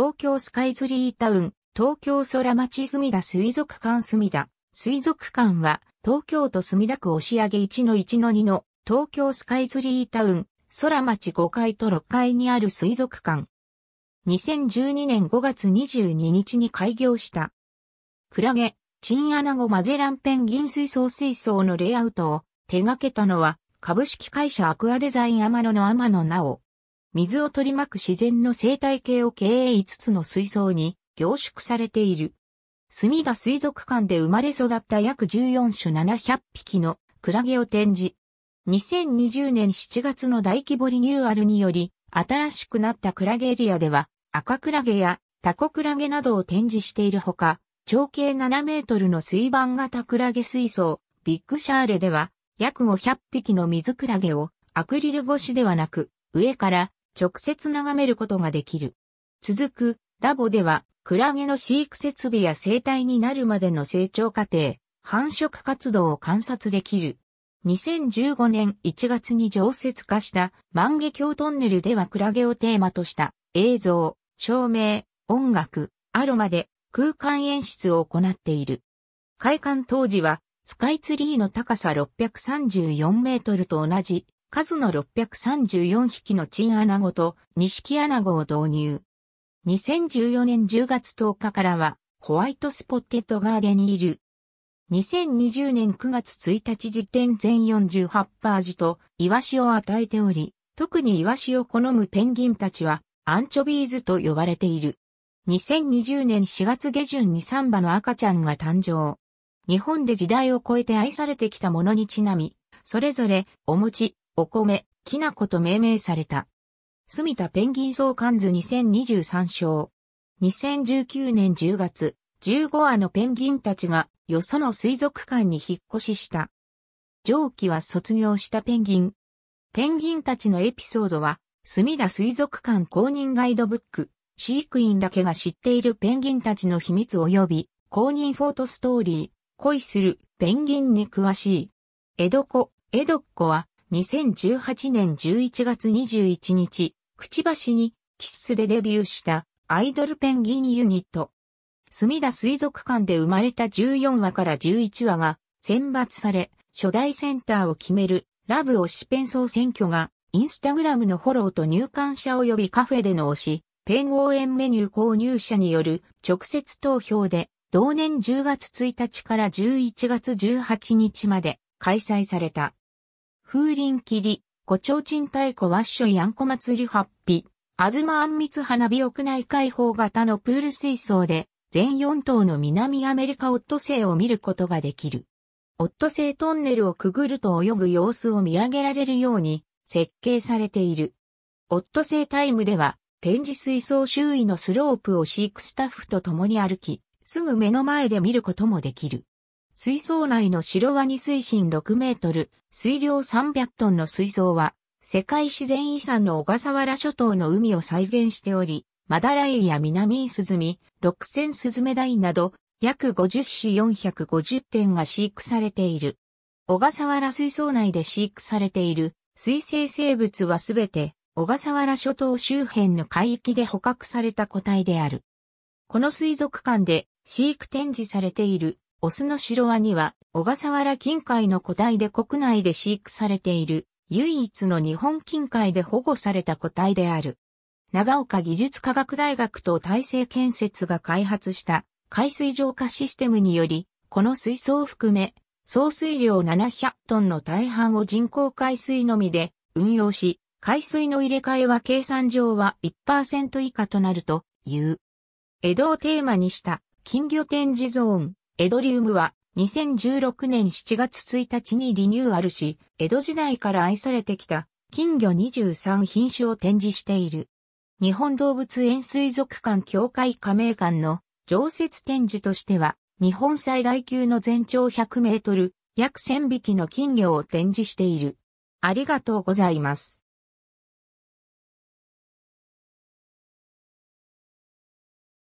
東京スカイツリータウン、東京空町隅田水族館隅田。水族館は、東京都墨田区押上1-1-2の東京スカイツリータウン、空町5階と6階にある水族館。2012年5月22日に開業した。クラゲ、チンアナゴマゼランペンギン水槽水槽のレイアウトを手掛けたのは株式会社アクアデザイン天野の天野直。水を取り巻く自然の生態系を経営5つの水槽に凝縮されている。墨田水族館で生まれ育った約14種700匹のクラゲを展示。2020年7月の大規模リニューアルにより、新しくなったクラゲエリアでは、赤クラゲやタコクラゲなどを展示しているほか、長径7メートルの水盤型クラゲ水槽、ビッグシャーレでは、約500匹の水クラゲをアクリル越しではなく、上から直接眺めることができる。続く、ラボでは、クラゲの飼育設備や生態になるまでの成長過程、繁殖活動を観察できる。2015年1月に常設化した万華鏡トンネルではクラゲをテーマとした映像、照明、音楽、アロマで空間演出を行っている。開館当時はスカイツリーの高さ634メートルと同じ数の634匹のチンアナゴとニシキアナゴを導入。2014年10月10日からは、ホワイトスポッテッドガーデンいる。2020年9月1日時点全48パージとイワシを与えており、特にイワシを好むペンギンたちはアンチョビーズと呼ばれている。2020年4月下旬にサンバの赤ちゃんが誕生。日本で時代を超えて愛されてきたものにちなみ、それぞれお餅、お米、きなこと命名された。住田ペンギン相関図2023章。2019年10月、15羽のペンギンたちが、よその水族館に引っ越しした。上記は卒業したペンギン。ペンギンたちのエピソードは、墨田水族館公認ガイドブック、飼育員だけが知っているペンギンたちの秘密及び、公認フォートストーリー、恋するペンギンに詳しい。江戸子、江戸っ子は、2018年11月21日、くちばしにキッスでデビューしたアイドルペンギンユニット。墨田水族館で生まれた14話から11話が選抜され、初代センターを決めるラブ推しペン総選挙がインスタグラムのフォローと入館者及びカフェでの推し、ペン応援メニュー購入者による直接投票で同年10月1日から11月18日まで開催された。風鈴切り、ご提灯太鼓ワッショイあんこ祭りハッピー、あずまあんみつ花火屋内開放型のプール水槽で、全4頭の南アメリカオットセイを見ることができる。オットセイトンネルをくぐると泳ぐ様子を見上げられるように設計されている。オットセイタイムでは、展示水槽周囲のスロープを飼育スタッフと共に歩き、すぐ目の前で見ることもできる。水槽内の白ワニ水深6メートル、水量300トンの水槽は、世界自然遺産の小笠原諸島の海を再現しており、マダライや南イスズミ、六千スズメダイなど、約50種450点が飼育されている。小笠原水槽内で飼育されている水生生物はすべて小笠原諸島周辺の海域で捕獲された個体である。この水族館で飼育展示されているオスのシロワニは、小笠原近海の個体で国内で飼育されている、唯一の日本近海で保護された個体である。長岡技術科学大学と大成建設が開発した海水浄化システムにより、この水槽を含め、総水量700トンの大半を人工海水のみで運用し、海水の入れ替えは計算上は1%以下となるという。江戸をテーマにした金魚展示ゾーンエドリウムは2016年7月1日にリニューアルし、江戸時代から愛されてきた金魚23品種を展示している。日本動物園水族館協会加盟館の常設展示としては、日本最大級の全長100メートル、約1000匹の金魚を展示している。ありがとうございます。